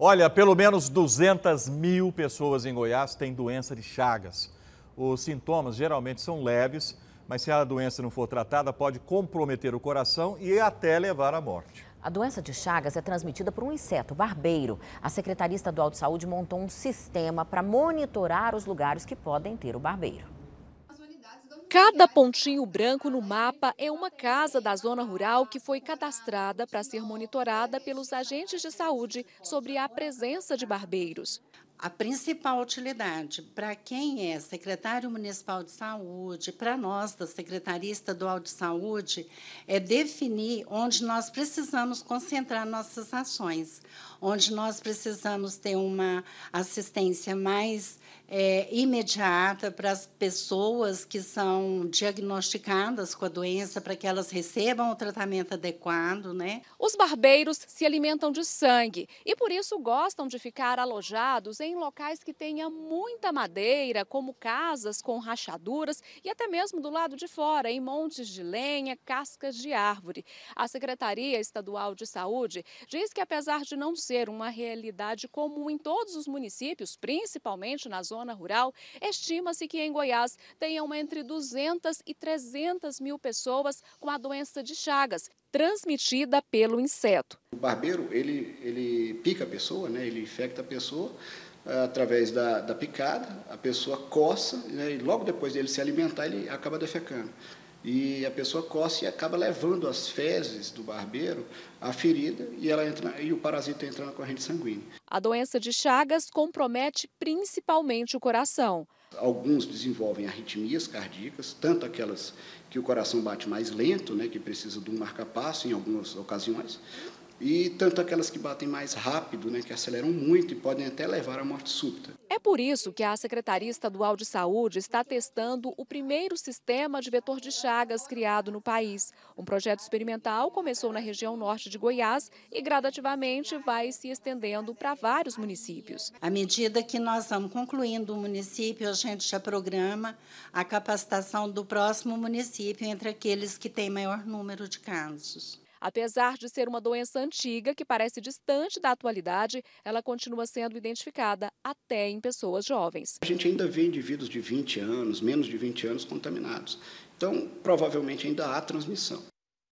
Olha, pelo menos 200 mil pessoas em Goiás têm doença de Chagas. Os sintomas geralmente são leves, mas se a doença não for tratada, pode comprometer o coração e até levar à morte. A doença de Chagas é transmitida por um inseto barbeiro. A Secretaria Estadual de Saúde montou um sistema para monitorar os lugares que podem ter o barbeiro. Cada pontinho branco no mapa é uma casa da zona rural que foi cadastrada para ser monitorada pelos agentes de saúde sobre a presença de barbeiros a principal utilidade para quem é secretário municipal de saúde, para nós da Secretaria Estadual de Saúde, é definir onde nós precisamos concentrar nossas ações, onde nós precisamos ter uma assistência mais é, imediata para as pessoas que são diagnosticadas com a doença, para que elas recebam o tratamento adequado. Né? Os barbeiros se alimentam de sangue e, por isso, gostam de ficar alojados em em locais que tenha muita madeira, como casas com rachaduras e até mesmo do lado de fora, em montes de lenha, cascas de árvore. A Secretaria Estadual de Saúde diz que, apesar de não ser uma realidade comum em todos os municípios, principalmente na zona rural, estima-se que em Goiás tenham entre 200 e 300 mil pessoas com a doença de Chagas transmitida pelo inseto. O barbeiro, ele, ele pica a pessoa, né? ele infecta a pessoa ah, através da, da picada, a pessoa coça né? e logo depois dele se alimentar, ele acaba defecando e a pessoa coça e acaba levando as fezes do barbeiro à ferida e, ela entra, e o parasita entra na corrente sanguínea. A doença de Chagas compromete principalmente o coração. Alguns desenvolvem arritmias cardíacas, tanto aquelas que o coração bate mais lento, né, que precisa de um marca-passo em algumas ocasiões, e tanto aquelas que batem mais rápido, né, que aceleram muito e podem até levar à morte súbita. É por isso que a Secretaria Estadual de Saúde está testando o primeiro sistema de vetor de chagas criado no país. Um projeto experimental começou na região norte de Goiás e gradativamente vai se estendendo para vários municípios. À medida que nós vamos concluindo o município, a gente já programa a capacitação do próximo município entre aqueles que têm maior número de casos. Apesar de ser uma doença antiga que parece distante da atualidade, ela continua sendo identificada até em pessoas jovens. A gente ainda vê indivíduos de 20 anos, menos de 20 anos contaminados. Então, provavelmente ainda há transmissão.